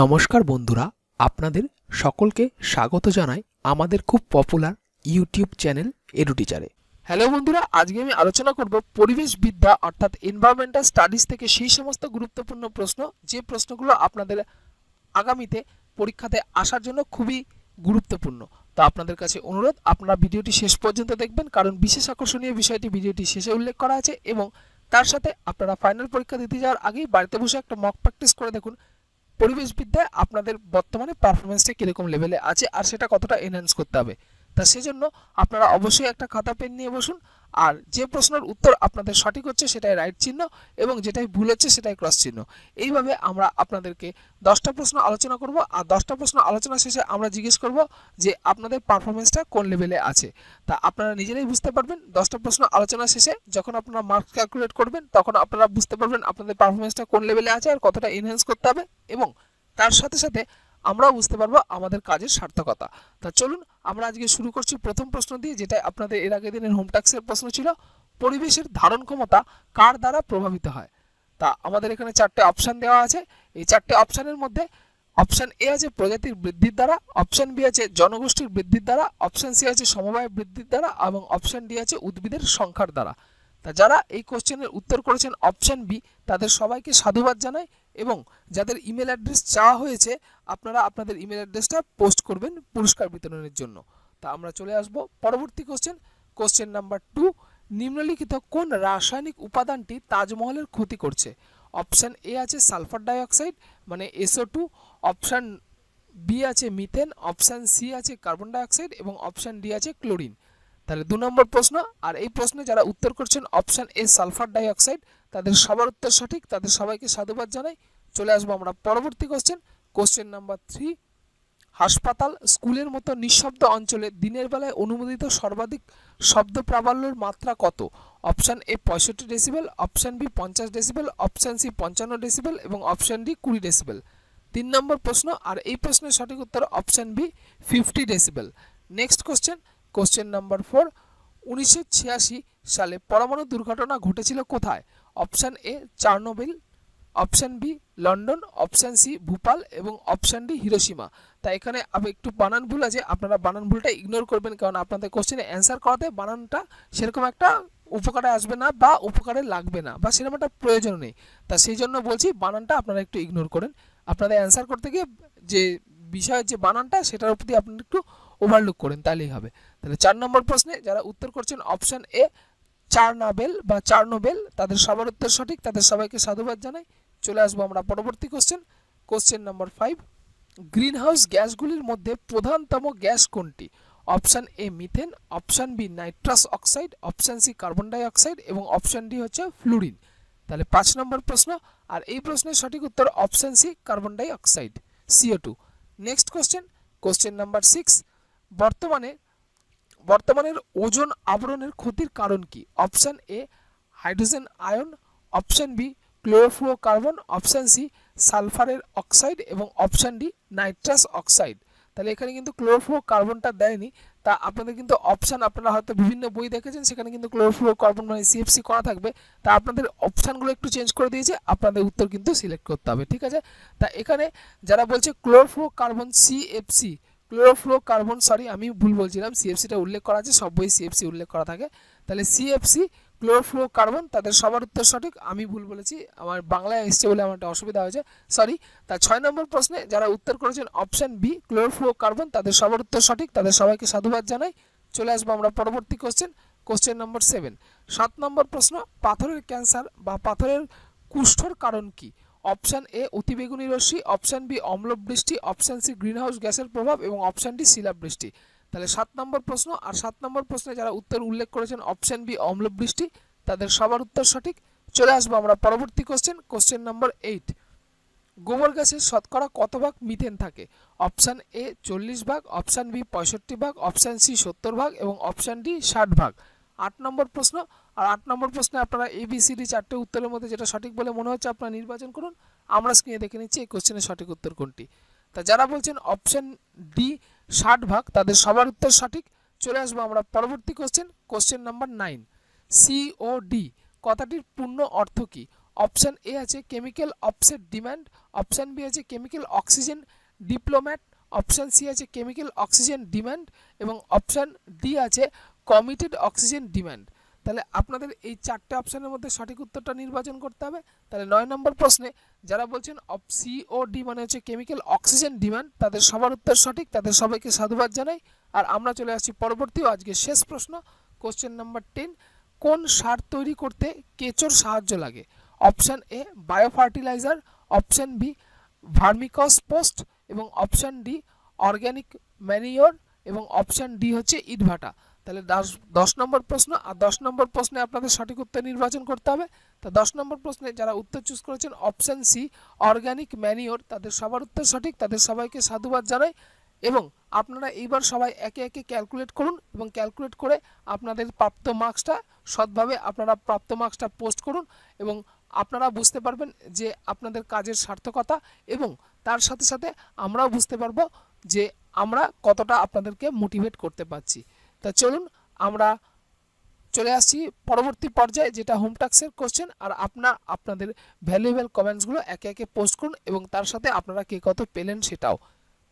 নমস্কার বন্ধুরা আপনাদের সকলকে স্বাগত জানাই আমাদের খুব পপুলার ইউটিউব চ্যানেল এডুটিচারে হ্যালো বন্ধুরা আজকে আমি আলোচনা করব পরিবেশ বিদ্যা অর্থাৎ এনভায়রনমেন্টাল স্টাডিজ থেকে সেই সমস্ত গুরুত্বপূর্ণ প্রশ্ন যে প্রশ্নগুলো আপনাদের আগামীতে পরীক্ষাতে আসার জন্য খুবই গুরুত্বপূর্ণ তো আপনাদের কাছে অনুরোধ আপনারা ভিডিওটি শেষ পর্যন্ত দেখবেন কারণ বিশেষ আকর্ষণীয় বিষয়টি ভিডিওটি শেষে উল্লেখ করা আছে এবং তার সাথে আপনারা ফাইনাল পরীক্ষা দিতে যাওয়ার আগেই বাড়িতে বসে একটা মক প্র্যাকটিস করে দেখুন পরিবেশবিদ্যায় আপনাদের বর্তমানে পারফরমেন্সটা কীরকম লেভেলে আছে আর সেটা কতটা এনহ্যান্স করতে হবে তা সেজন্য আপনারা অবশ্যই একটা খাতা পেন নিয়ে বসুন আর যে প্রশ্নের উত্তর আপনাদের সঠিক হচ্ছে সেটাই রাইট চিহ্ন এবং যেটাই ভুল হচ্ছে সেটাই ক্রস চিহ্ন এইভাবে আমরা আপনাদেরকে দশটা প্রশ্ন আলোচনা করব আর দশটা প্রশ্ন আলোচনা শেষে আমরা জিজ্ঞেস করব যে আপনাদের পারফরমেন্সটা কোন লেভেলে আছে তা আপনারা নিজেরাই বুঝতে পারবেন দশটা প্রশ্ন আলোচনা শেষে যখন আপনারা মার্কস ক্যালকুলেট করবেন তখন আপনারা বুঝতে পারবেন আপনাদের পারফরমেন্সটা কোন লেভেলে আছে আর কতটা এনহ্যান্স করতে হবে এবং তার সাথে সাথে আমরাও বুঝতে পারবো আমাদের কাজের সার্থকতা তা চলুন আমরা আজকে শুরু করছি প্রথম প্রশ্ন দিয়ে যেটা আপনাদের এর আগের দিনের হোম ট্যাক্সের প্রশ্ন ছিল পরিবেশের ধারণ ক্ষমতা কার দ্বারা প্রভাবিত হয় তা আমাদের এখানে চারটে অপশান দেওয়া আছে এই চারটে অপশানের মধ্যে অপশান এ আছে প্রজাতির বৃদ্ধির দ্বারা অপশান বি আছে জনগোষ্ঠীর বৃদ্ধির দ্বারা অপশান সি আছে সমবায় বৃদ্ধির দ্বারা এবং অপশান ডি আছে উদ্ভিদের সংখ্যার দ্বারা তা যারা এই কোশ্চেনের উত্তর করেছেন অপশান বি তাদের সবাইকে সাধুবাদ জানায় এবং যাদের ইমেল অ্যাড্রেস চাওয়া হয়েছে আপনারা আপনাদের ইমেল অ্যাড্রেসটা পোস্ট করবেন পুরস্কার বিতরণের জন্য তা আমরা চলে আসব পরবর্তী কোশ্চেন কোশ্চেন নাম্বার টু নিম্নলিখিত কোন রাসায়নিক উপাদানটি তাজমহলের ক্ষতি করছে অপশান এ আছে সালফার ডাইঅক্সাইড মানে এসও টু অপশান বি আছে মিথেন অপশান সি আছে কার্বন ডাইঅক্সাইড এবং অপশান ডি আছে ক্লোরিন তাহলে দু নম্বর প্রশ্ন আর এই প্রশ্নে যারা উত্তর করছেন অপশান এ সালফার ডাইঅক্সাইড তাদের সবার উত্তর সঠিক তাদের সবাইকে সাধুবাদ জানাই চলে আসবো আমরা পরবর্তী কোশ্চেন কোশ্চেন নাম্বার থ্রি হাসপাতাল স্কুলের মতো নিঃশব্দ অঞ্চলে দিনের বেলায় অনুমোদিত সর্বাধিক শব্দ প্রাবল্যের মাত্রা কত অপশান এ পঁয়ষট্টি ডেসিবেল অপশান বি পঞ্চাশ ডেসিবেল অপশান সি পঞ্চান্ন ডেসিবেল এবং অপশান ডি কুড়ি ডেসিবেল তিন নম্বর প্রশ্ন আর এই প্রশ্নের সঠিক উত্তর option B fifty decibel next question question number four উনিশশো সালে পরমাণু দুর্ঘটনা ঘটেছিল কোথায় option A Chernobyl option B London option C Bhopal এবং অপশান ডি হিরোসীমা তা এখানে একটু বানান ভুল আছে আপনারা বানান ভুলটা ইগনোর করবেন কারণ আপনাদের কোশ্চেনে অ্যান্সার করাতে বানানটা সেরকম একটা উপকারে আসবে না বা উপকারে লাগবে না বা সেরকম একটা প্রয়োজন নেই তা সেই জন্য বলছি বানানটা আপনারা একটু ইগনোর করেন আপনাদের অ্যান্সার করতে গিয়ে যে বিষয়ের যে বানানটা সেটার প্রতি আপনারা একটু ওভারলুক করেন তাহলেই হবে তাহলে চার নম্বর প্রশ্নে যারা উত্তর করছেন অপশান এ চার্নাবেল বা চার্নোবেল তাদের সবার উত্তর সঠিক তাদের সবাইকে সাধুবাদ জানাই চলে আসবো আমরা পরবর্তী question question number five greenhouse গ্যাসগুলির মধ্যে প্রধানতম গ্যাস কোনটি option A methane option B nitrous oxide option C carbon dioxide এবং অপশান ডি হচ্ছে ফ্লুরিন তাহলে পাঁচ নম্বর প্রশ্ন আর এই প্রশ্নের সঠিক উত্তর option C carbon dioxide CO two next question question number six বর্তমানে বর্তমানের ওজন আবরণের ক্ষতির কারণ কি option A hydrogen ion option B carbon option C সালফারের অক্সাইড এবং অপশান ডি নাইট্রাস অক্সাইড তাহলে এখানে কিন্তু ক্লোরোফ্লো কার্বনটা দেয়নি তা আপনাদের কিন্তু অপশান আপনারা হয়তো বিভিন্ন বই দেখেছেন সেখানে কিন্তু ক্লোরোফ্লো কার্বন মানে সিএফসি করা থাকবে তা আপনাদের অপশানগুলো একটু চেঞ্জ করে দিয়েছে আপনাদের উত্তর কিন্তু সিলেক্ট করতে হবে ঠিক আছে তা এখানে যারা বলছে chlorofluoro carbon CFC chlorofluoro carbon sorry আমি ভুল বলছিলাম সিএফসিটা উল্লেখ করা আছে সব বই সিএফসি উল্লেখ করা থাকে তাহলে সিএফসি ক্লোরোফ্লো কার্বন তাদের সবার উত্তর সঠিক আমি ভুল বলেছি আমার বাংলায় এসছে বলে আমার একটা অসুবিধা হয়েছে সরি তার ছয় নম্বর প্রশ্নে যারা উত্তর করেছেন অপশান বি ক্লোরোফ্লো কার্বন তাদের সবার উত্তর সঠিক তাদের সবাইকে সাধুবাদ জানাই চলে আসবো আমরা পরবর্তী কোশ্চেন কোশ্চেন নম্বর সেভেন সাত নম্বর প্রশ্ন পাথরের ক্যান্সার বা পাথরের কুষ্ঠর কারণ কী অপশান এ অতিবেগুনি রশ্মি অপশান বি অম্লবৃষ্টি অপশান সি গ্রিনহাউস গ্যাসের প্রভাব এবং অপশান ডি শিলাবৃষ্টি তাহলে সাত নম্বর প্রশ্ন আর সাত নম্বর প্রশ্নে যারা উত্তর উল্লেখ করেছেন অপশান বি অম্লবৃষ্টি তাদের সবার উত্তর সঠিক চলে আসবো আমরা পরবর্তী কোশ্চেন কোশ্চেন নম্বর এইট গোবর গ্যাসের শতকরা কত ভাগ মিথেন থাকে অপশান এ চল্লিশ ভাগ অপশান বি পঁয়ষট্টি ভাগ অপশান সি সত্তর ভাগ এবং অপশান ডি ষাট ভাগ আট নম্বর প্রশ্ন আর আট নম্বর প্রশ্নে আপনারা এবিসিডি চারটে উত্তরের মধ্যে যেটা সঠিক বলে মনে হচ্ছে আপনারা নির্বাচন করুন আমরা স্ক্রিনে দেখে নিচ্ছি এই কোশ্চেনের সঠিক উত্তর কোনটি তা যারা বলছেন অপশন ডি ষাট ভাগ তাদের সবার উত্তর সঠিক চলে আসবো আমরা পরবর্তী question question number nine C O D কথাটির পূর্ণ অর্থ কী অপশান এ আছে chemical upset demand option B আছে chemical oxygen diplomat option C আছে কেমিক্যাল অক্সিজেন ডিম্যান্ড এবং অপশান ডি আছে কমিটেড অক্সিজেন ডিম্যান্ড তাহলে আপনাদের এই চারটে অপশানের মধ্যে সঠিক উত্তরটা নির্বাচন করতে হবে তাহলে নয় নম্বর প্রশ্নে যারা বলছেন সিও ডি মানে হচ্ছে কেমিক্যাল অক্সিজেন ডিমান্ড তাদের সবার উত্তর সঠিক তাদের সবাইকে সাধুবাদ জানাই আর আমরা চলে আসছি পরবর্তী আজকের শেষ প্রশ্ন কোশ্চেন নাম্বার টেন কোন সার তৈরি করতে কেঁচোর সাহায্য লাগে option A bio fertiliser option B vermicompost এবং অপশান ডি অর্গ্যানিক ম্যানিওর এবং অপশান ডি হচ্ছে ইটভাটা তাহলে দশ নম্বর প্রশ্ন আর দশ নম্বর প্রশ্নে আপনাদের সঠিক উত্তর নির্বাচন করতে হবে তা দশ নম্বর প্রশ্নে যারা উত্তর চুজ করেছেন অপশান সি অর্গ্যানিক ম্যানিওর তাদের সবার উত্তর সঠিক তাদের সবাইকে সাধুবাদ জানাই এবং আপনারা এইবার সবাই একে একে ক্যালকুলেট করুন এবং ক্যালকুলেট করে আপনাদের প্রাপ্ত মার্ক্সটা সৎভাবে আপনারা প্রাপ্ত মার্ক্সটা পোস্ট করুন এবং আপনারা বুঝতে পারবেন যে আপনাদের কাজের সার্থকতা এবং তার সাথে সাথে আমরাও বুঝতে পারবো যে আমরা কতটা আপনাদেরকে মোটিভেট করতে পারছি তা চলুন আমরা চলে আসছি পরবর্তী পর্যায়ে যেটা হোম টাক্সের কোশ্চেন আর আপনার আপনাদের ভ্যালুয়েবল কমেন্টসগুলো একে একে পোস্ট করুন এবং তার সাথে আপনারা কে কত পেলেন সেটাও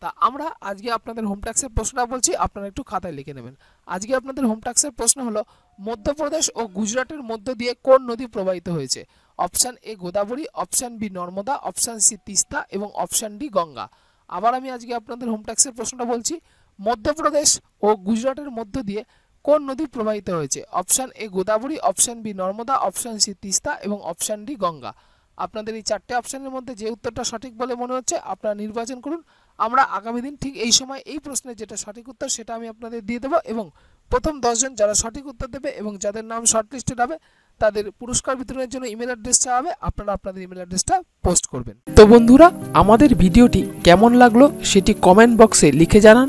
তা আমরা আজকে আপনাদের হোম টাক্সের প্রশ্নটা বলছি আপনারা একটু খাতায় লিখে নেবেন আজকে আপনাদের হোম টাক্সের প্রশ্ন হলো মধ্যপ্রদেশ ও গুজরাটের মধ্য দিয়ে কোন নদী প্রবাহিত হয়েছে option A Godavari option B Narmada option C Teesta এবং অপশান ডি গঙ্গা আবার আমি আজকে আপনাদের হোম টাক্সের প্রশ্নটা বলছি মধ্যপ্রদেশ ও গুজরাটের মধ্য দিয়ে কোন নদী প্রবাহিত হয়েছে option A Godavari option B Narmada option C Teesta এবং অপশান ডি গঙ্গা আপনাদের এই চারটে অপশানের মধ্যে যে উত্তরটা সঠিক বলে মনে হচ্ছে আপনারা নির্বাচন করুন আমরা আগামী দিন ঠিক এই সময় এই প্রশ্নের যেটা সঠিক উত্তর সেটা আমি আপনাদের দিয়ে দেবো এবং প্রথম দশজন যারা সঠিক উত্তর দেবে এবং যাদের নাম শর্টলিস্টে হবে তাদের পুরস্কার বিতরণের জন্য ইমেল অ্যাড্রেস চাওয়া হবে আপনারা আপনাদের ইমেল অ্যাড্রেসটা পোস্ট করবেন তো বন্ধুরা আমাদের ভিডিওটি কেমন লাগলো সেটি কমেন্ট বক্সে লিখে জানান